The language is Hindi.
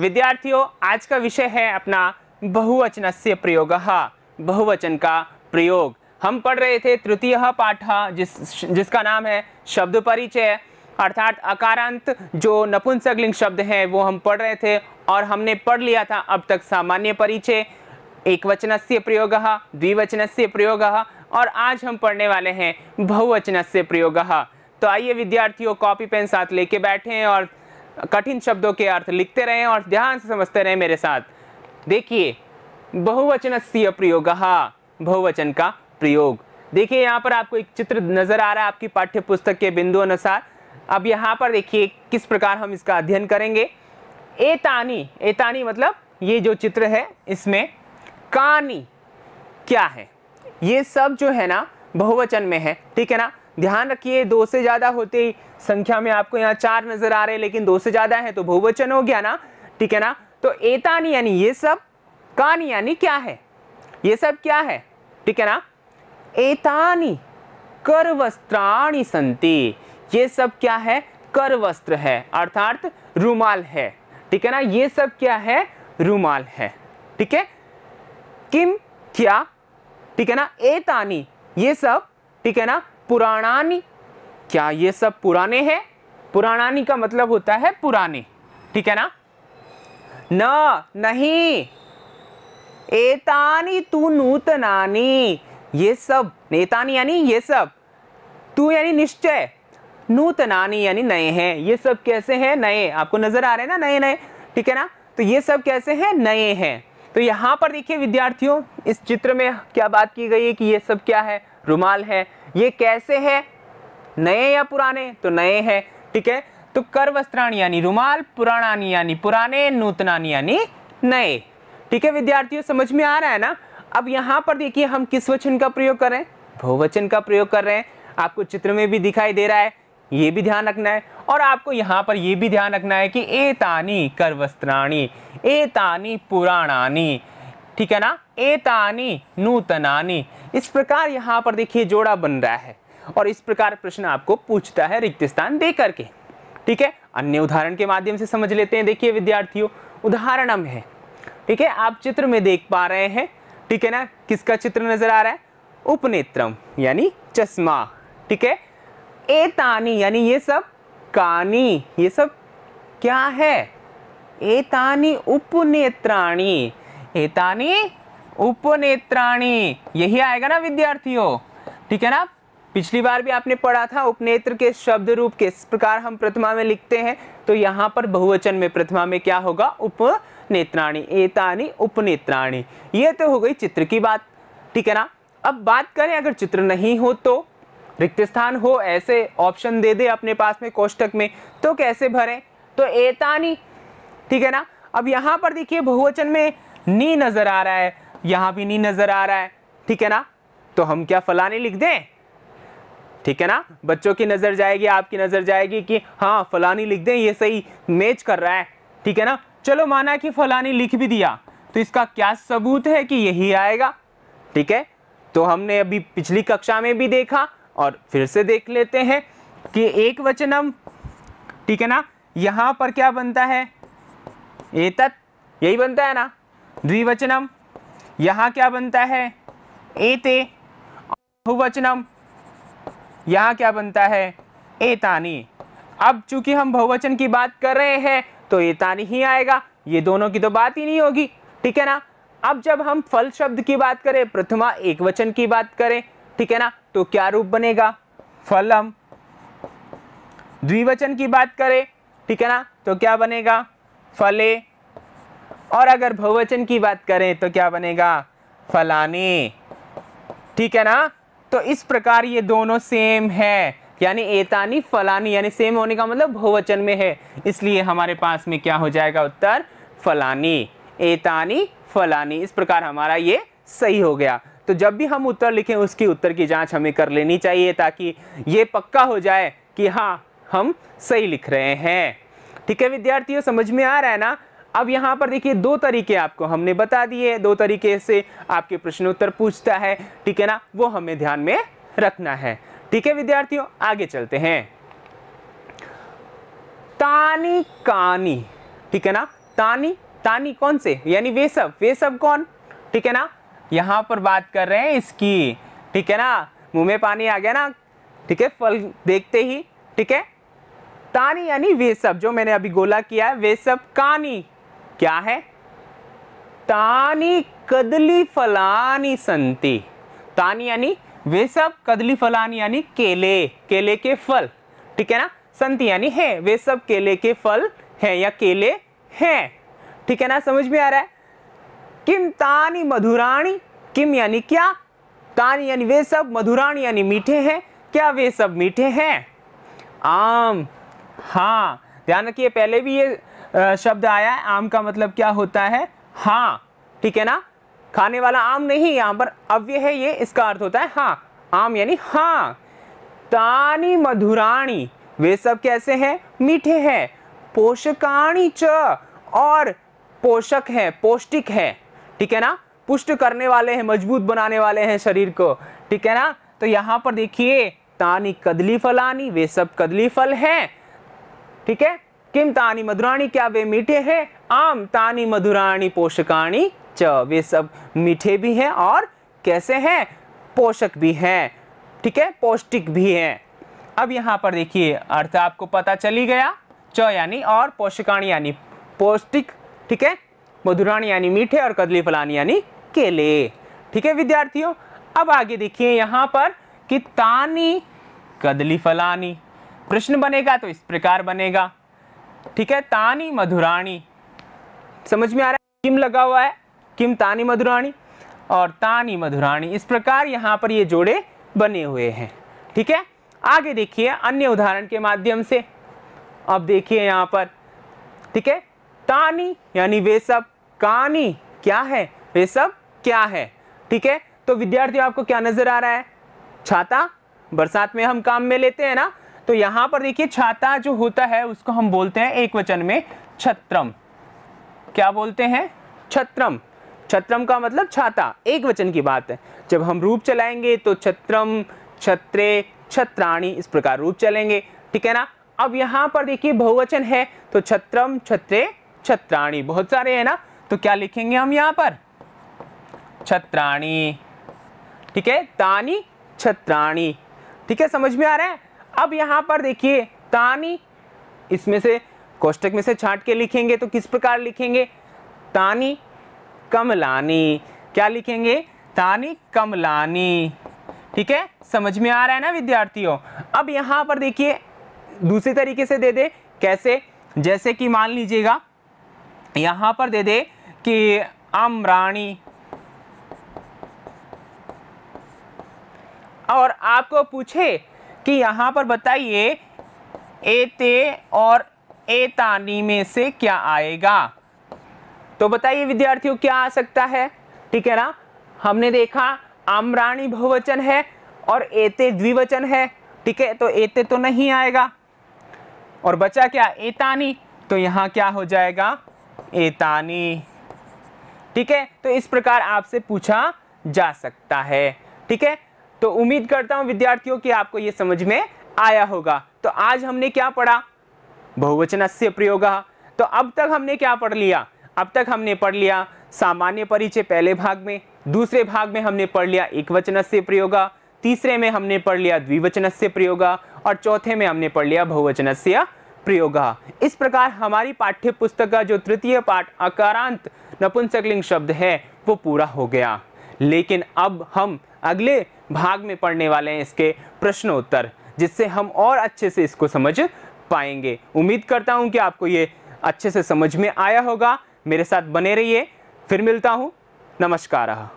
विद्यार्थियों आज का विषय है अपना बहुवचन से प्रयोग बहुवचन का प्रयोग हम पढ़ रहे थे तृतीय पाठ जिस जिसका नाम है शब्द परिचय अर्थात अकारांत जो नपुंसकलिंग शब्द हैं वो हम पढ़ रहे थे और हमने पढ़ लिया था अब तक सामान्य परिचय एक वचन से प्रयोग द्विवचन से प्रयोग और आज हम पढ़ने वाले हैं बहुवचन से प्रयोग तो आइए विद्यार्थियों कॉपी पेन साथ लेके बैठे हैं और कठिन शब्दों के अर्थ लिखते रहें और ध्यान से समझते रहें मेरे साथ देखिए बहुवचन प्रयोग बहुवचन का प्रयोग देखिए यहाँ पर आपको एक चित्र नज़र आ रहा है आपकी पाठ्य पुस्तक के बिंदु अनुसार अब यहाँ पर देखिए किस प्रकार हम इसका अध्ययन करेंगे एतानी एतानी मतलब ये जो चित्र है इसमें कानी क्या है ये सब जो है ना बहुवचन में है ठीक है ना ध्यान रखिए दो से ज़्यादा होते ही संख्या में आपको यहाँ चार नज़र आ रहे हैं लेकिन दो से ज़्यादा है तो बहुवचन हो गया ना ठीक है ना तो एतानी यानी ये सब कानी यानी क्या है ये सब क्या है ठीक है ना एतानी कर वस्त्राणी संति ये सब क्या है कर वस्त्र है अर्थात रूमाल है ठीक है ना ये सब क्या है रूमाल है ठीक है किम क्या ठीक है ना एतानी ये सब ठीक है ना पुराणानी क्या ये सब पुराने हैं पुराणानी का मतलब होता है पुराने ठीक है ना न नहीं एतानी तू नूतनानी ये सब नेतानी यानी ये सब तू यानी निश्चय नूतनानी यानी नए हैं ये सब कैसे हैं नए आपको नजर आ रहे हैं ना नए नए ठीक है ना तो ये सब कैसे हैं नए हैं तो यहां पर देखिए विद्यार्थियों इस चित्र में क्या बात की गई है कि ये सब क्या है रुमाल है ये कैसे है नए या पुराने तो नए हैं ठीक है तो कर वस्त्राणी यानी रुमाल पुराणानी यानी पुराने नूतनानी यानी नए ठीक है विद्यार्थियों समझ में आ रहा है ना अब यहाँ पर देखिए हम किस वचन का प्रयोग कर रहे हैं बहुवचन का प्रयोग कर रहे हैं आपको चित्र में भी दिखाई दे रहा है ये भी ध्यान रखना है और आपको यहाँ पर ये भी ध्यान रखना है कि ए तानी कर वस्त्राणी ए तानी पुराणानी ठीक है ना एतानी नूतनानी इस प्रकार यहाँ पर देखिए जोड़ा बन रहा है और इस प्रकार प्रश्न आपको पूछता है रिक्त स्थान दे करके ठीक है अन्य उदाहरण के माध्यम से समझ लेते हैं देखिए विद्यार्थियों उदाहरण हम है ठीक है आप चित्र में देख पा रहे हैं ठीक है ना किसका चित्र नजर आ रहा है उपनेत्रम यानी चश्मा ठीक है एतानी यानी ये सब कानी ये सब क्या है एतानी उपनेत्राणी एतानी उपनेत्राणी यही आएगा ना विद्यार्थियों ठीक है ना पिछली बार भी आपने पढ़ा था उपनेत्र के शब्द रूप किस प्रकार हम प्रतिमा में लिखते हैं तो यहाँ पर बहुवचन में प्रथमा में क्या होगा उपनेत्राणी एतानी उपनेत्राणी ये तो हो गई चित्र की बात ठीक है ना अब बात करें अगर चित्र नहीं हो तो रिक्त स्थान हो ऐसे ऑप्शन दे दे अपने पास में कोष्टक में तो कैसे भरें तो एतानी ठीक है ना अब यहाँ पर देखिए बहुवचन में नी नजर आ रहा है यहां भी नहीं नज़र आ रहा है ठीक है ना तो हम क्या फलाने लिख दें ठीक है ना बच्चों की नज़र जाएगी आपकी नज़र जाएगी कि हाँ फलानी लिख दें ये सही मैच कर रहा है ठीक है ना चलो माना कि फलानी लिख भी दिया तो इसका क्या सबूत है कि यही आएगा ठीक है तो हमने अभी पिछली कक्षा में भी देखा और फिर से देख लेते हैं कि एक वचनम ठीक है ना यहाँ पर क्या बनता है एतत यही बनता है ना द्विवचनम यहां क्या बनता है एते बहुवचनम यहां क्या बनता है एतानी अब चूंकि हम बहुवचन की बात कर रहे हैं तो एतानी ही आएगा ये दोनों की तो बात ही नहीं होगी ठीक है ना अब जब हम फल शब्द की बात करें प्रथमा एक वचन की बात करें ठीक है ना तो क्या रूप बनेगा फलम द्विवचन की बात करें ठीक है ना तो क्या बनेगा फले और अगर बहुवचन की बात करें तो क्या बनेगा फलाने ठीक है ना तो इस प्रकार ये दोनों सेम है यानी एतानी फलानी यानी सेम होने का मतलब बहुवचन में है इसलिए हमारे पास में क्या हो जाएगा उत्तर फलानी एतानी फलानी इस प्रकार हमारा ये सही हो गया तो जब भी हम उत्तर लिखें उसकी उत्तर की जांच हमें कर लेनी चाहिए ताकि ये पक्का हो जाए कि हाँ हम सही लिख रहे हैं ठीक है विद्यार्थियों समझ में आ रहा है ना अब यहाँ पर देखिए दो तरीके आपको हमने बता दिए दो तरीके से आपके प्रश्न उत्तर पूछता है ठीक है ना वो हमें ध्यान में रखना है ठीक है विद्यार्थियों आगे चलते हैं तानी कानी ठीक है ना तानी तानी कौन से यानी वे सब वे सब कौन ठीक है ना यहाँ पर बात कर रहे हैं इसकी ठीक है ना मुंह में पानी आ गया ना ठीक है फल देखते ही ठीक है तानी यानी वे सब जो मैंने अभी गोला किया है वे सब कानी क्या है तानी कदली फलानी संति तानी यानी वे सब कदली फलानी यानी केले केले के फल ठीक है ना संति यानी है वे सब केले के फल हैं या केले हैं ठीक है ना समझ में आ रहा है किम तानी मधुराणी किम यानी क्या तानी यानी वे सब मधुराणी यानी मीठे हैं क्या वे सब मीठे हैं आम हाँ ध्यान रखिए पहले भी ये शब्द आया है आम का मतलब क्या होता है हाँ ठीक है ना खाने वाला आम नहीं यहाँ पर अव्य है ये इसका अर्थ होता है हाँ आम यानी हाँ तानी मधुराणी वे सब कैसे हैं मीठे हैं पोषकाणी च और पोषक है पौष्टिक है ठीक है ना पुष्ट करने वाले हैं मजबूत बनाने वाले हैं शरीर को ठीक है ना तो यहाँ पर देखिए तानी कदली फलानी वे सब कदली फल हैं ठीक है किम तानी मधुराणी क्या वे मीठे हैं आम तानी मधुराणी पोषकाणी च वे सब मीठे भी हैं और कैसे हैं पोषक भी हैं ठीक है पौष्टिक भी हैं अब यहाँ पर देखिए अर्थ आपको पता चली गया च यानी और पोषकाणी यानी पौष्टिक ठीक है मधुराणी यानी मीठे और कदली फलानी यानी केले ठीक है विद्यार्थियों अब आगे देखिए यहाँ पर कि तानी कदली फलानी प्रश्न बनेगा तो इस प्रकार बनेगा ठीक है तानी मधुराणी समझ में आ रहा है किम लगा हुआ है किम तानी मधुराणी और तानी मधुराणी इस प्रकार यहां पर ये जोड़े बने हुए हैं ठीक है आगे देखिए अन्य उदाहरण के माध्यम से अब देखिए यहां पर ठीक है तानी यानी वे सब कानी क्या है वे सब क्या है ठीक है तो विद्यार्थियों आपको क्या नज़र आ रहा है छाता बरसात में हम काम में लेते हैं ना तो यहां पर देखिए छाता जो होता है उसको हम बोलते हैं एक वचन में छत्रम क्या बोलते हैं छत्रम छत्रम का मतलब छाता एक वचन की बात है जब हम रूप चलाएंगे तो छत्रम छत्रे छत्राणी इस प्रकार रूप चलेंगे ठीक है ना अब यहां पर देखिए बहुवचन है तो छत्रम छत्रे छत्राणी बहुत सारे है ना तो क्या लिखेंगे हम यहाँ पर छत्राणी ठीक है तानी छत्राणी ठीक है समझ में आ रहा है अब यहाँ पर देखिए तानी इसमें से कोष्टक में से छाट के लिखेंगे तो किस प्रकार लिखेंगे तानी कमलानी क्या लिखेंगे तानी कमलानी ठीक है समझ में आ रहा है ना विद्यार्थियों अब यहाँ पर देखिए दूसरे तरीके से दे दे कैसे जैसे कि मान लीजिएगा यहाँ पर दे दे कि अमराणी और आपको पूछे कि यहाँ पर बताइए एते और एतानी में से क्या आएगा तो बताइए विद्यार्थियों क्या आ सकता है ठीक है ना हमने देखा आमराणी बहुवचन है और एते द्विवचन है ठीक है तो एते तो नहीं आएगा और बचा क्या एतानी तो यहाँ क्या हो जाएगा एतानी ठीक है तो इस प्रकार आपसे पूछा जा सकता है ठीक है तो उम्मीद करता हूं विद्यार्थियों कि आपको यह समझ में आया होगा तो आज हमने क्या पढ़ा बहुवचन से प्रयोग तो अब तक हमने क्या पढ़ लिया अब तक हमने पढ़ लिया सामान्य परिचय पहले भाग में दूसरे भाग में हमने पढ़ लिया एक वचन से प्रयोग तीसरे में हमने पढ़ लिया द्विवचन से प्रयोग और चौथे में हमने पढ़ लिया बहुवचन से प्रयोग इस प्रकार हमारी पाठ्य पुस्तक का जो तृतीय पाठ अकारांत नपुंसकलिंग शब्द है वो पूरा हो गया लेकिन अब हम अगले भाग में पढ़ने वाले हैं इसके प्रश्नोत्तर जिससे हम और अच्छे से इसको समझ पाएंगे उम्मीद करता हूँ कि आपको ये अच्छे से समझ में आया होगा मेरे साथ बने रहिए फिर मिलता हूँ नमस्कार